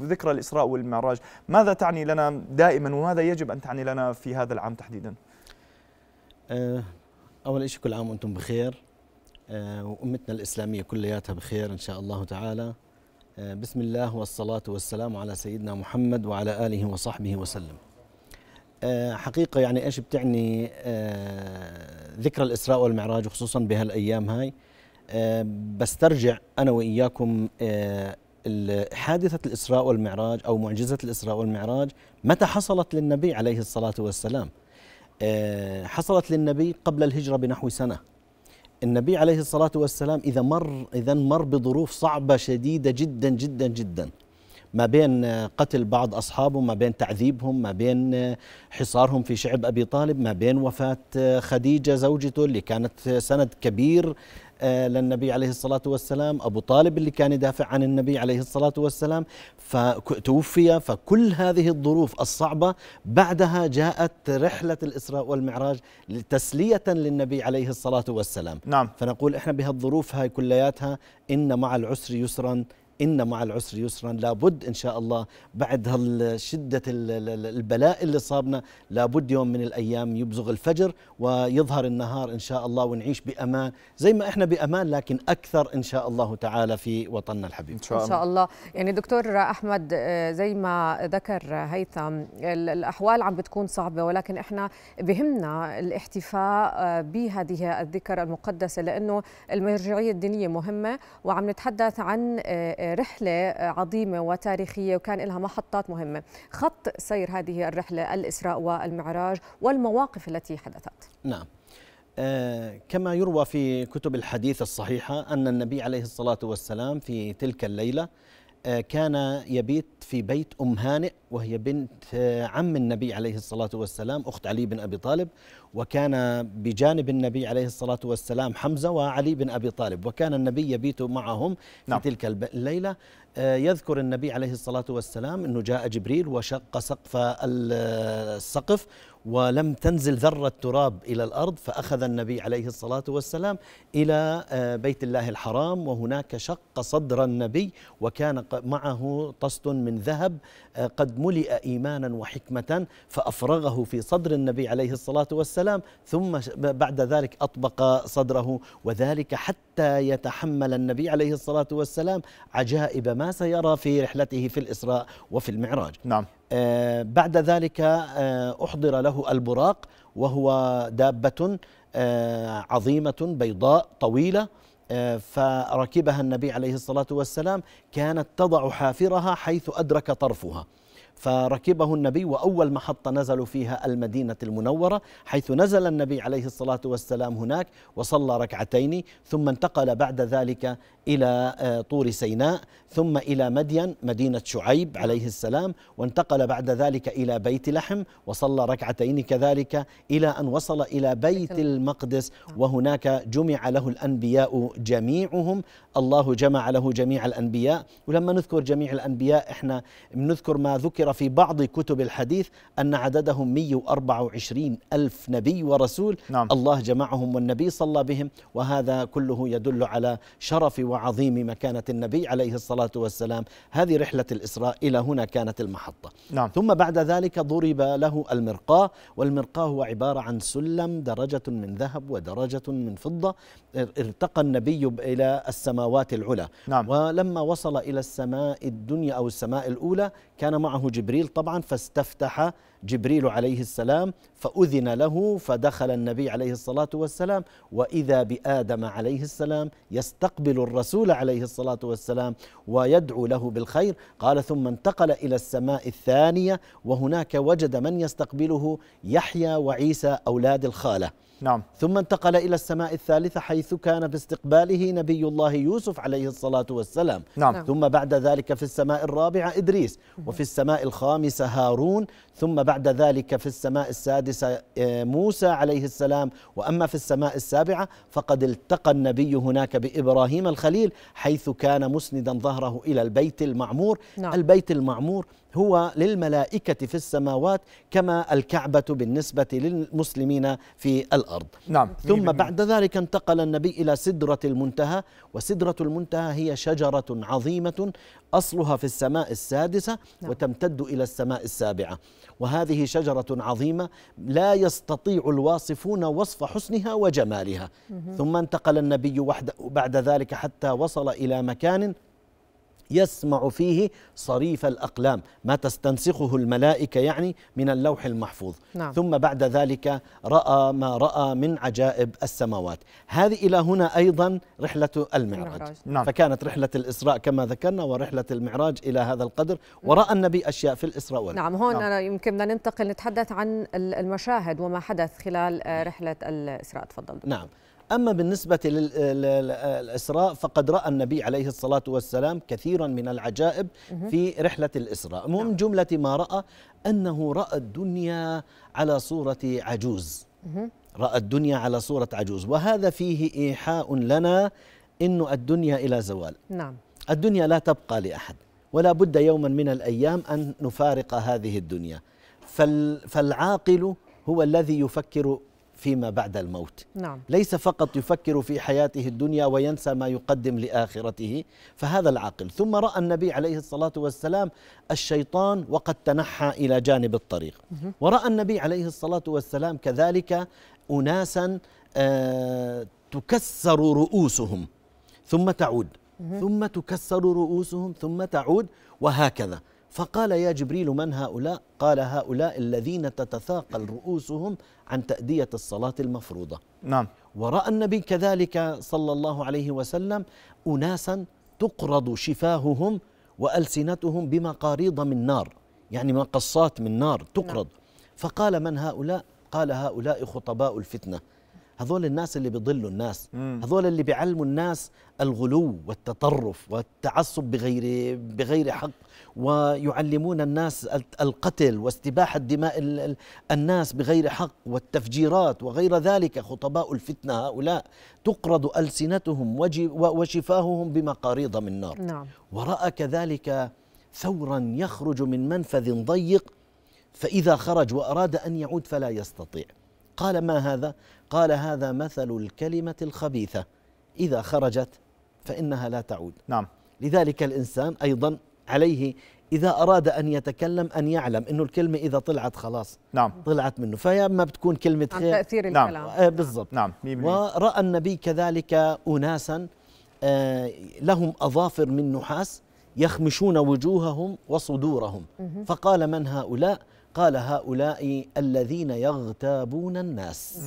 ذكرى الإسراء والمعراج ماذا تعني لنا دائما وماذا يجب أن تعني لنا في هذا العام تحديدا أه، أول شيء كل عام وأنتم بخير أه، وأمتنا الإسلامية كلياتها بخير إن شاء الله تعالى أه، بسم الله والصلاة والسلام على سيدنا محمد وعلى آله وصحبه وسلم حقيقة يعني إيش بتعني ذكرى الإسراء والمعراج وخصوصا بهالأيام هاي بسترجع أنا وإياكم حادثة الإسراء والمعراج أو معجزة الإسراء والمعراج متى حصلت للنبي عليه الصلاة والسلام آه، حصلت للنبي قبل الهجرة بنحو سنة النبي عليه الصلاة والسلام إذا مر إذا مر بظروف صعبة شديدة جدا جدا جدا ما بين قتل بعض أصحابه ما بين تعذيبهم ما بين حصارهم في شعب أبي طالب ما بين وفاة خديجة زوجته اللي كانت سند كبير للنبي عليه الصلاة والسلام أبو طالب اللي كان يدافع عن النبي عليه الصلاة والسلام فتوفي فكل هذه الظروف الصعبة بعدها جاءت رحلة الإسراء والمعراج تسلية للنبي عليه الصلاة والسلام نعم. فنقول إحنا بهالظروف هاي كلياتها إن مع العسر يسرا إن مع العسر يسرا لابد إن شاء الله بعد هالشدة البلاء اللي صابنا لابد يوم من الأيام يبزغ الفجر ويظهر النهار إن شاء الله ونعيش بأمان زي ما إحنا بأمان لكن أكثر إن شاء الله تعالى في وطننا الحبيب إن شاء الله, إن شاء الله. يعني دكتور أحمد آه، زي ما ذكر هيثم الأحوال عم بتكون صعبة ولكن إحنا بهمنا الاحتفاء آه، بهذه الذكرى المقدسة لأنه المرجعية الدينية مهمة وعم نتحدث عن آه، رحلة عظيمة وتاريخية وكان لها محطات مهمة خط سير هذه الرحلة الإسراء والمعراج والمواقف التي حدثت نعم آه، كما يروى في كتب الحديث الصحيحة أن النبي عليه الصلاة والسلام في تلك الليلة آه، كان يبيت في بيت أم هانئ وهي بنت آه، عم النبي عليه الصلاة والسلام أخت علي بن أبي طالب وكان بجانب النبي عليه الصلاة والسلام حمزة وعلي بن أبي طالب وكان النبي يبيت معهم في نعم. تلك الليلة آه، يذكر النبي عليه الصلاة والسلام أنه جاء جبريل وشق سقف السقف ولم تنزل ذرة تراب إلى الأرض فأخذ النبي عليه الصلاة والسلام إلى آه، بيت الله الحرام وهناك شق صدر النبي وكان معه طست من ذهب آه، قد ملئ إيمانا وحكمة فأفرغه في صدر النبي عليه الصلاة والسلام والسلام ثم بعد ذلك أطبق صدره وذلك حتى يتحمل النبي عليه الصلاة والسلام عجائب ما سيرى في رحلته في الإسراء وفي المعراج نعم آه بعد ذلك آه أحضر له البراق وهو دابة آه عظيمة بيضاء طويلة آه، فركبها النبي عليه الصلاة والسلام كانت تضع حافرها حيث أدرك طرفها فركبه النبي وأول محطة نزلوا فيها المدينة المنورة حيث نزل النبي عليه الصلاة والسلام هناك وصلى ركعتين ثم انتقل بعد ذلك إلى آه، طور سيناء ثم إلى مدين مدينة شعيب عليه السلام وانتقل بعد ذلك إلى بيت لحم وصلى ركعتين كذلك إلى أن وصل إلى بيت المقدس نعم. وهناك جمع له الأنبياء جميعهم الله جمع له جميع الأنبياء ولما نذكر جميع الأنبياء احنا نذكر ما ذكر في بعض كتب الحديث أن عددهم 124 ألف نبي ورسول نعم. الله جمعهم والنبي صلى بهم وهذا كله يدل على شرف وعظيم مكانة النبي عليه الصلاة والسلام هذه رحلة الإسراء إلى هنا كانت المحطة نعم. ثم بعد ذلك ضرب له المرقاة والمرقاة هو عبارة عن سلم درجة من ذهب ودرجة من فضة ارتقى النبي إلى السماوات العلى نعم. ولما وصل إلى السماء الدنيا أو السماء الأولى كان معه جبريل طبعا فاستفتح جبريل عليه السلام فأذن له فدخل النبي عليه الصلاة والسلام وإذا بآدم عليه السلام يستقبل الرسول عليه الصلاة والسلام ويدعو له بالخير قال ثم انتقل إلى السماء الثانية وهناك وجد من يستقبله يحيى وعيسى أولاد الخالة نعم ثم انتقل إلى السماء الثالثة حيث كان باستقباله نبي الله يوسف عليه الصلاة والسلام نعم. نعم. ثم بعد ذلك في السماء الرابعة إدريس وفي السماء الخامسة هارون ثم بعد ذلك في السماء السادسة آه، موسى عليه السلام وأما في السماء السابعة فقد التقى النبي هناك بإبراهيم الخليل حيث كان مسندا ظهره إلى البيت المعمور نعم. البيت المعمور هو للملائكة في السماوات كما الكعبة بالنسبة للمسلمين في الأرض نعم. ثم بعد ذلك انتقل النبي إلى سدرة المنتهى وسدرة المنتهى هي شجرة عظيمة أصلها في السماء السادسة نعم. وتمتد إلى السماء السابعة وهذه شجرة عظيمة لا يستطيع الواصفون وصف حسنها وجمالها ثم انتقل النبي وحده بعد ذلك حتى وصل إلى مكان يسمع فيه صريف الأقلام ما تستنسخه الملائكة يعني من اللوح المحفوظ نعم. ثم بعد ذلك رأى ما رأى من عجائب السماوات هذه إلى هنا أيضا رحلة المعراج نعم. فكانت رحلة الإسراء كما ذكرنا ورحلة المعراج إلى هذا القدر ورأى النبي أشياء في الإسراء والمعراج نعم هون نعم. يمكننا يمكن بدنا ننتقل نتحدث عن المشاهد وما حدث خلال آه، رحلة الإسراء تفضل دكتور. نعم أما بالنسبة للإسراء فقد رأى النبي عليه الصلاة والسلام كثيرا من العجائب في رحلة الإسراء المهم نعم. جملة ما رأى أنه رأى الدنيا على صورة عجوز رأى الدنيا على صورة عجوز وهذا فيه إيحاء لنا أن الدنيا إلى زوال نعم الدنيا لا تبقى لأحد ولا بد يوما من الأيام أن نفارق هذه الدنيا فالعاقل هو الذي يفكر فيما بعد الموت نعم. ليس فقط يفكر في حياته الدنيا وينسى ما يقدم لآخرته فهذا العاقل ثم رأى النبي عليه الصلاة والسلام الشيطان وقد تنحى إلى جانب الطريق ورأى النبي عليه الصلاة والسلام كذلك أناسا آه، تكسر رؤوسهم ثم تعود ثم تكسر رؤوسهم ثم تعود وهكذا فقال يا جبريل من هؤلاء قال هؤلاء الذين تتثاقل رؤوسهم عن تأدية الصلاة المفروضة نعم ورأى النبي كذلك صلى الله عليه وسلم أناسا تقرض شفاههم وألسنتهم بمقاريض من نار يعني مقصات من نار تقرض نعم. فقال من هؤلاء قال هؤلاء خطباء الفتنة هذول الناس اللي بيضلوا الناس هذول اللي بيعلموا الناس الغلو والتطرف والتعصب بغير بغير حق ويعلمون الناس القتل واستباحة دماء الناس بغير حق والتفجيرات وغير ذلك خطباء الفتنة هؤلاء تقرض ألسنتهم وشفاههم بمقاريض من نار نعم. ورأى كذلك ثورا يخرج من منفذ ضيق فإذا خرج وأراد أن يعود فلا يستطيع قال ما هذا قال هذا مثل الكلمه الخبيثه اذا خرجت فانها لا تعود نعم لذلك الانسان ايضا عليه اذا اراد ان يتكلم ان يعلم انه الكلمه اذا طلعت خلاص نعم طلعت منه فيا اما بتكون كلمه خير عن تاثير نعم. الكلام نعم بالضبط نعم وراى النبي كذلك اناسا آه، لهم اظافر من نحاس يخمشون وجوههم وصدورهم فقال من هؤلاء قال هؤلاء الذين يغتابون الناس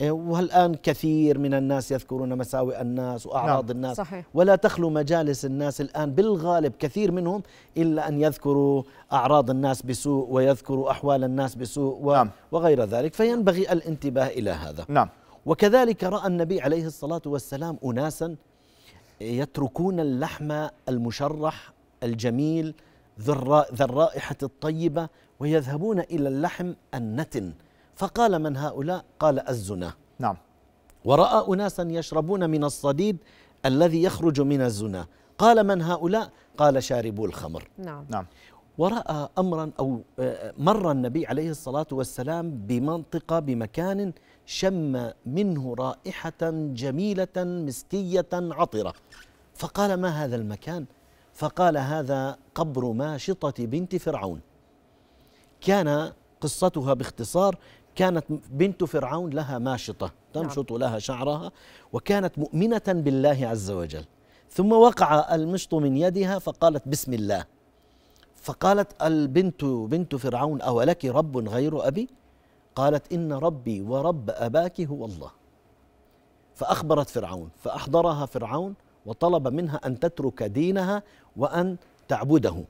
إيه، والآن كثير من الناس يذكرون مساوئ الناس وأعراض نعم. الناس صحيح. ولا تخلو مجالس الناس الآن بالغالب كثير منهم إلا أن يذكروا أعراض الناس بسوء ويذكروا أحوال الناس بسوء و نعم. وغير ذلك فينبغي الانتباه إلى هذا نعم. وكذلك رأى النبي عليه الصلاة والسلام أناسا يتركون اللحم المشرح الجميل ذو الرائحة الطيبة ويذهبون إلى اللحم النتن فقال من هؤلاء قال الزنا نعم ورأى أناسا يشربون من الصديد الذي يخرج من الزنا قال من هؤلاء قال شاربو الخمر نعم, نعم. ورأى أمرا أو آه، مر النبي عليه الصلاة والسلام بمنطقة بمكان شم منه رائحة جميلة مسكية عطرة فقال ما هذا المكان فقال هذا قبر ماشطة بنت فرعون كان قصتها باختصار كانت بنت فرعون لها ماشطة تمشط نعم. لها شعرها وكانت مؤمنة بالله عز وجل ثم وقع المشط من يدها فقالت بسم الله فقالت البنت بنت فرعون أولك رب غير أبي قالت إن ربي ورب أباك هو الله فأخبرت فرعون فأحضرها فرعون وطلب منها أن تترك دينها وأن تعبده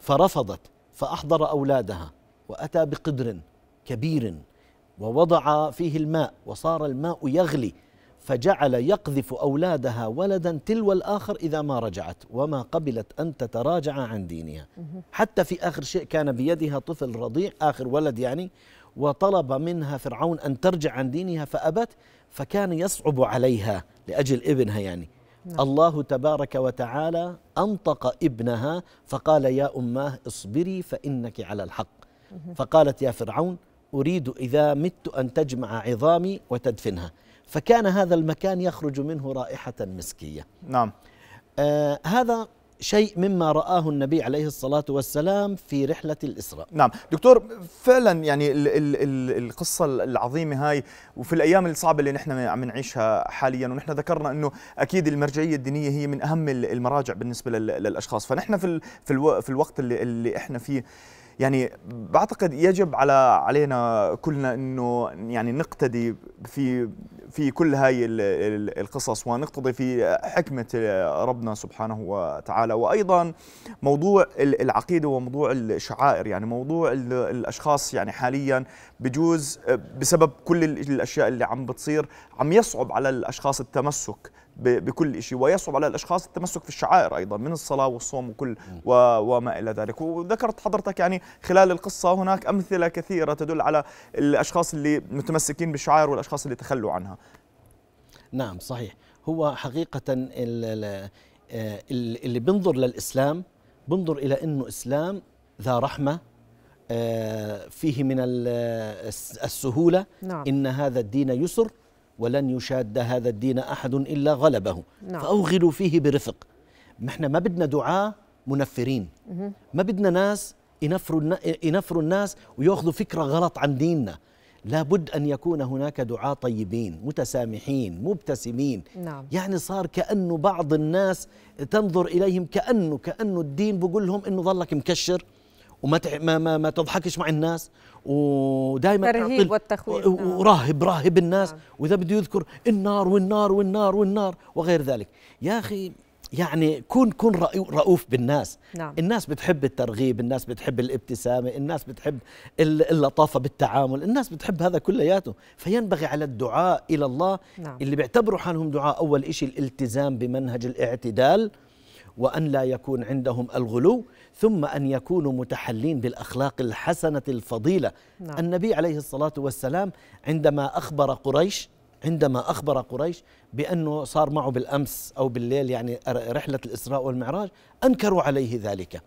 فرفضت فأحضر أولادها وأتى بقدر كبير ووضع فيه الماء وصار الماء يغلي فجعل يقذف أولادها ولدا تلو الآخر إذا ما رجعت وما قبلت أن تتراجع عن دينها حتى في آخر شيء كان بيدها طفل رضيع آخر ولد يعني وطلب منها فرعون أن ترجع عن دينها فأبت فكان يصعب عليها لأجل ابنها يعني نعم. الله تبارك وتعالى أنطق ابنها فقال يا أماه اصبري فإنك على الحق فقالت يا فرعون أريد إذا مت أن تجمع عظامي وتدفنها فكان هذا المكان يخرج منه رائحة مسكية نعم آه هذا شيء مما رآه النبي عليه الصلاة والسلام في رحلة الإسراء نعم دكتور فعلا يعني ال ال ال القصة العظيمة هاي وفي الأيام الصعبة اللي نحن عم نعيشها حاليا ونحن ذكرنا أنه أكيد المرجعية الدينية هي من أهم المراجع بالنسبة للأشخاص فنحن في, في, الو في الوقت اللي, اللي إحنا فيه يعني بعتقد يجب على علينا كلنا انه يعني نقتدي في في كل هاي القصص ونقتضي في حكمة ربنا سبحانه وتعالى وأيضا موضوع العقيدة وموضوع الشعائر يعني موضوع الأشخاص يعني حاليا بجوز بسبب كل الأشياء اللي عم بتصير عم يصعب على الأشخاص التمسك بكل شيء ويصعب على الاشخاص التمسك في الشعائر ايضا من الصلاه والصوم وكل وما الى ذلك وذكرت حضرتك يعني خلال القصه هناك امثله كثيره تدل على الاشخاص اللي متمسكين بالشعائر والاشخاص اللي تخلوا عنها نعم صحيح هو حقيقه آه، اللي بينظر للاسلام بنظر الى انه اسلام ذا رحمه آه، فيه من آه، السهوله نعم. ان هذا الدين يسر ولن يشاد هذا الدين أحد إلا غلبه نعم. فأوغلوا فيه برفق ما احنا ما بدنا دعاة منفرين ما بدنا ناس ينفروا, ينفروا الناس ويأخذوا فكرة غلط عن ديننا لابد أن يكون هناك دعاة طيبين متسامحين مبتسمين نعم. يعني صار كأنه بعض الناس تنظر إليهم كأنه كأنه الدين بقول لهم أنه ظلك مكشر وما ما ما, ما تضحكش مع الناس ودائما تعطل... والتخويف نعم. وراهب راهب الناس آه. واذا بده يذكر النار والنار والنار والنار وغير ذلك يا اخي يعني كن كن رؤوف بالناس نعم. الناس بتحب الترغيب الناس بتحب الابتسامة الناس بتحب اللطافة بالتعامل الناس بتحب هذا كلياته فينبغي على الدعاء إلى الله نعم. اللي بيعتبروا حالهم دعاء أول إشي الالتزام بمنهج الاعتدال وأن لا يكون عندهم الغلو ثم أن يكونوا متحلين بالأخلاق الحسنة الفضيلة نعم. النبي عليه الصلاة والسلام عندما أخبر قريش عندما أخبر قريش بأنه صار معه بالأمس أو بالليل يعني رحلة الإسراء والمعراج أنكروا عليه ذلك نعم.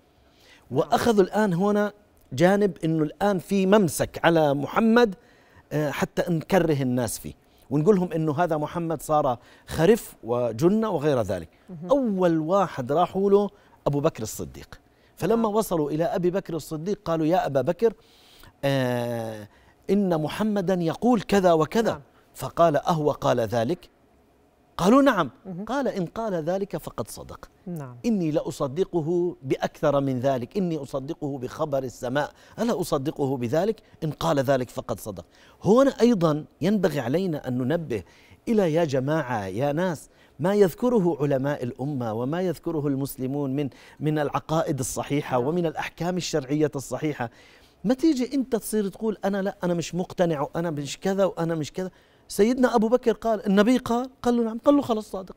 وأخذوا الآن هنا جانب أنه الآن في ممسك على محمد آه، حتى نكره الناس فيه ونقول لهم انه هذا محمد صار خرف وجنه وغير ذلك اول واحد راحوا له ابو بكر الصديق فلما آه. وصلوا الى ابي بكر الصديق قالوا يا ابا بكر آه ان محمدا يقول كذا وكذا نعم. فقال اهو قال ذلك قالوا نعم قال إن قال ذلك فقد صدق نعم. إني لأصدقه بأكثر من ذلك إني أصدقه بخبر السماء ألا أصدقه بذلك إن قال ذلك فقد صدق هنا أيضا ينبغي علينا أن ننبه إلى يا جماعة يا ناس ما يذكره علماء الأمة وما يذكره المسلمون من من العقائد الصحيحة نعم. ومن الأحكام الشرعية الصحيحة ما تيجي أنت تصير تقول أنا لا أنا مش مقتنع وأنا مش كذا وأنا مش كذا سيدنا أبو بكر قال النبي قال قال له نعم قال له خلص صادق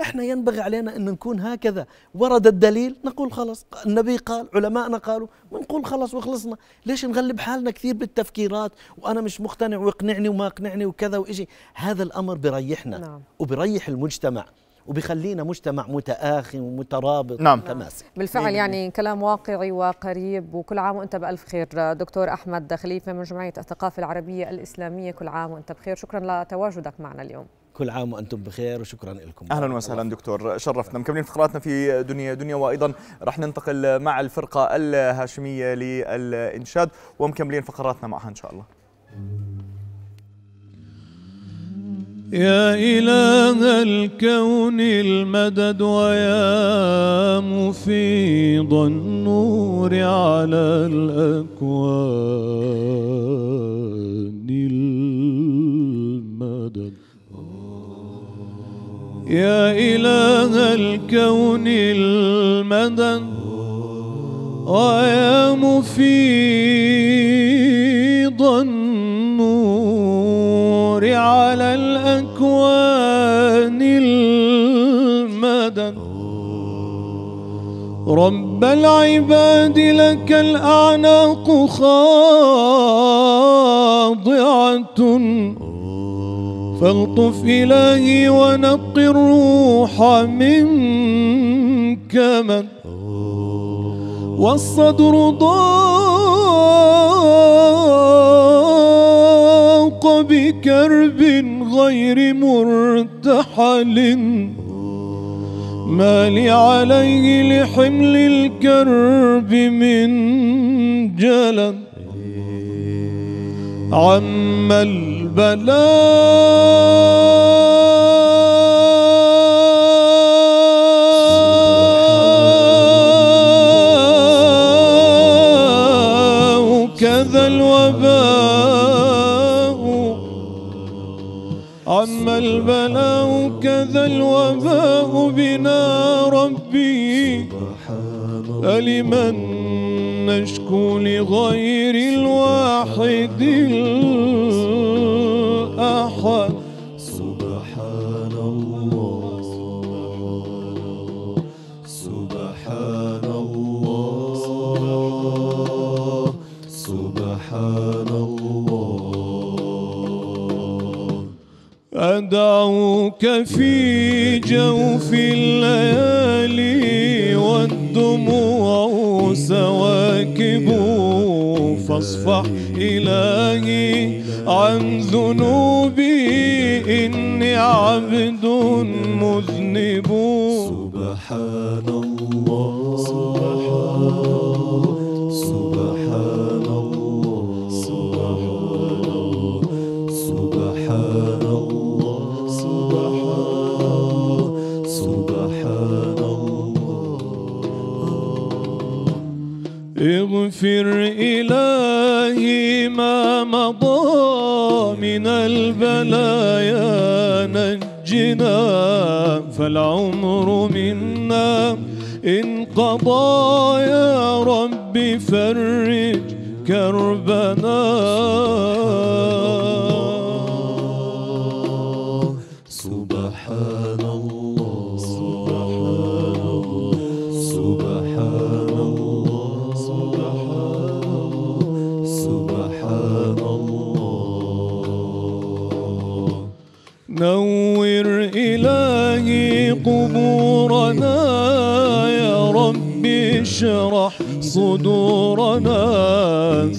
احنا ينبغي علينا ان نكون هكذا ورد الدليل نقول خلص النبي قال علماءنا قالوا بنقول خلص وخلصنا ليش نغلب حالنا كثير بالتفكيرات وانا مش مقتنع واقنعني وما اقنعني وكذا وإشي هذا الامر بيريحنا نعم. وبيريح المجتمع وبيخلينا مجتمع متآخي ومترابط نعم. ومتماسك بالفعل يعني كلام واقعي وقريب وكل عام وانت بألف خير دكتور أحمد خليفة من جمعية الثقافة العربية الإسلامية كل عام وانت بخير شكرا لتواجدك معنا اليوم كل عام وانتم بخير وشكرا لكم اهلا وسهلا دكتور شرفتنا مكملين فقراتنا في دنيا دنيا وايضا راح ننتقل مع الفرقه الهاشميه للانشاد ومكملين فقراتنا معها ان شاء الله يا إله الكون المدد ويا مفيض النور على الأكوان المدد يا إله الكون المدد ويا مفيض النور على الأكوان أكوان المدد رب العباد لك الأعناق خاضعة فالطف إلهي ونق الروح منك من والصدر ضار بكرب غير مرتحل ما لي عليه لحمل الكرب من جلا عم البلاء كذا الوباء عما البلاء كذا الوباء بنا ربي ألمن نشكو لغير الواحد الأحد أدعوك في جوف الليالي والدموع سواكب فاصفح إلهي عن ذنوبي إني عبد مذنب سبحان الله اغفر إلهي ما مضى من البلايا نجنا فالعمر منا إن قضى يا رب فرج كربنا